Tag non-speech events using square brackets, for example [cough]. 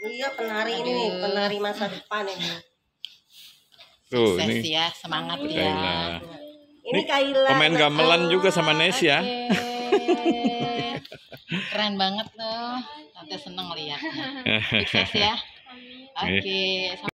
Iya penari ini penari masa depan ini. Tuh, ini. ya, semangat ya. Ini Kaila. Pemain gamelan juga sama Nesya. Okay. Keren banget loh. Tante seneng lihat. [laughs] Sukses ya. Oke. Okay. Iya.